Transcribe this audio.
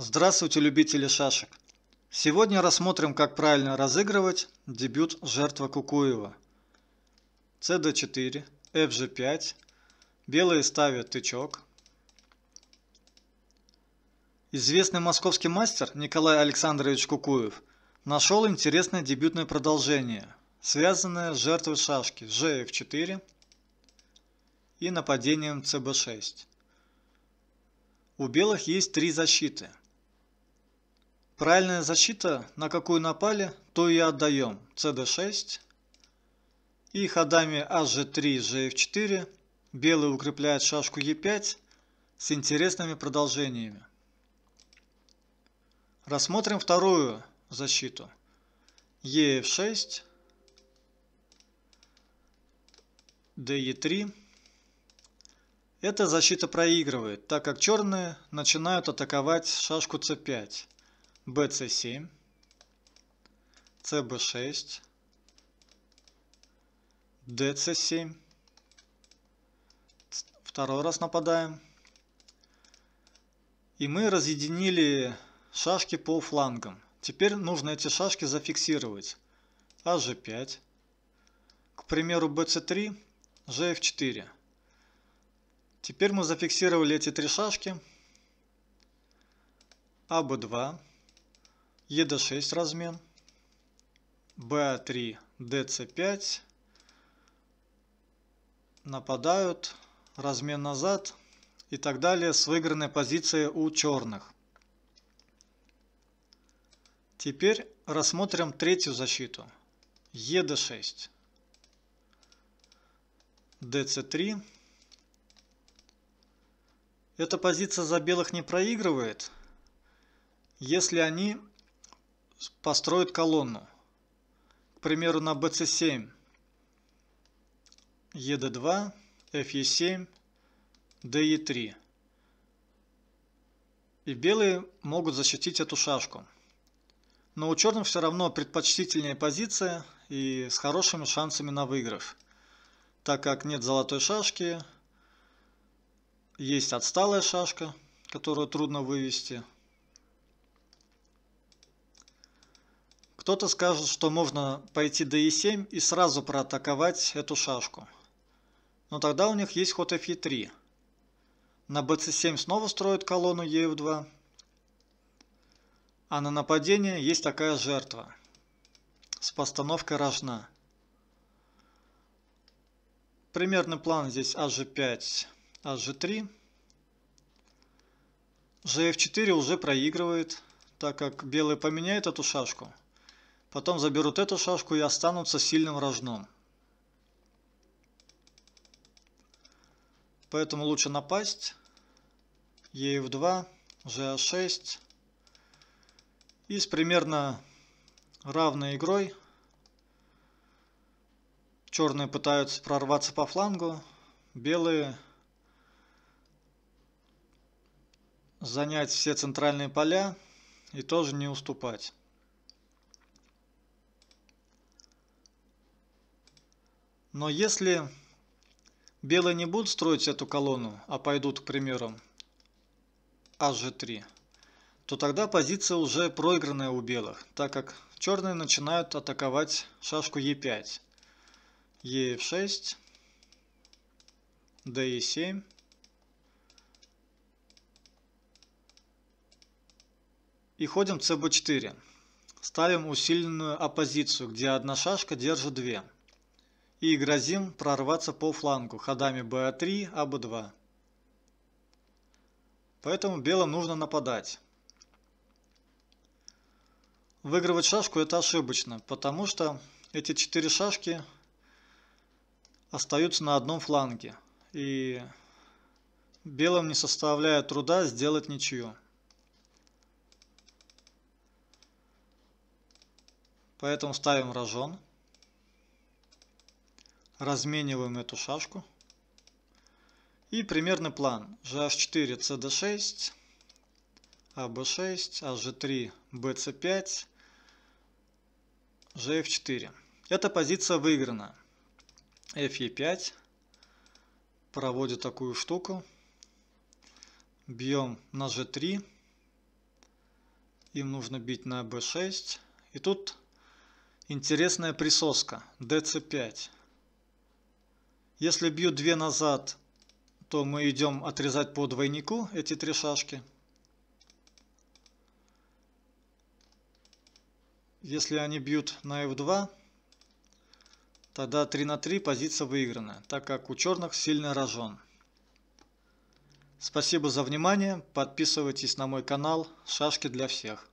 Здравствуйте, любители шашек! Сегодня рассмотрим, как правильно разыгрывать дебют жертва Кукуева. cd4, fg5, белые ставят тычок. Известный московский мастер Николай Александрович Кукуев нашел интересное дебютное продолжение, связанное с жертвой шашки gf4 и нападением cb6. У белых есть три защиты – Правильная защита, на какую напали, то и отдаем. cd6. И ходами hg3, gf4 белый укрепляет шашку e5 с интересными продолжениями. Рассмотрим вторую защиту. ef6, de3. Эта защита проигрывает, так как черные начинают атаковать шашку c5 bc7, cb6, dc7. Второй раз нападаем. И мы разъединили шашки по флангам. Теперь нужно эти шашки зафиксировать. аж5, к примеру bc3, gf4. Теперь мы зафиксировали эти три шашки. аб2, ЕД6 размен, БА3, ДЦ5. Нападают, размен назад и так далее с выигранной позиции у черных. Теперь рассмотрим третью защиту. ЕД6, ДЦ3. Эта позиция за белых не проигрывает, если они построит колонну. К примеру, на bc7, ed2, fe7, de3. И белые могут защитить эту шашку. Но у черных все равно предпочтительнее позиция и с хорошими шансами на выигрыш. Так как нет золотой шашки, есть отсталая шашка, которую трудно вывести – Кто-то скажет, что можно пойти до e7 и сразу проатаковать эту шашку. Но тогда у них есть ход fe3. На bc7 снова строят колонну e 2 А на нападение есть такая жертва. С постановкой рожна. Примерный план здесь hg5, hg3. gf4 уже проигрывает, так как белые поменяют эту шашку – Потом заберут эту шашку и останутся сильным рожном. Поэтому лучше напасть. Е 2 GA6. А и с примерно равной игрой черные пытаются прорваться по флангу. Белые занять все центральные поля и тоже не уступать. Но если белые не будут строить эту колонну, а пойдут, к примеру, hg3, то тогда позиция уже проигранная у белых, так как черные начинают атаковать шашку e5, ef6, de7, и ходим cb4. Ставим усиленную оппозицию, где одна шашка держит две и грозим прорваться по флангу ходами b3, ab2. А Поэтому белым нужно нападать. Выигрывать шашку это ошибочно, потому что эти четыре шашки остаются на одном фланге. И белым не составляет труда сделать ничью. Поэтому ставим рожон. Размениваем эту шашку. И примерный план. GH4, CD6, аб 6 AG3, BC5, GF4. Эта позиция выиграна. FE5. Проводю такую штуку. Бьем на G3. Им нужно бить на B6. А И тут интересная присоска. DC5. Если бью 2 назад, то мы идем отрезать по двойнику эти три шашки. Если они бьют на f2, тогда 3 на 3 позиция выиграна, так как у черных сильно рожен. Спасибо за внимание, подписывайтесь на мой канал «Шашки для всех».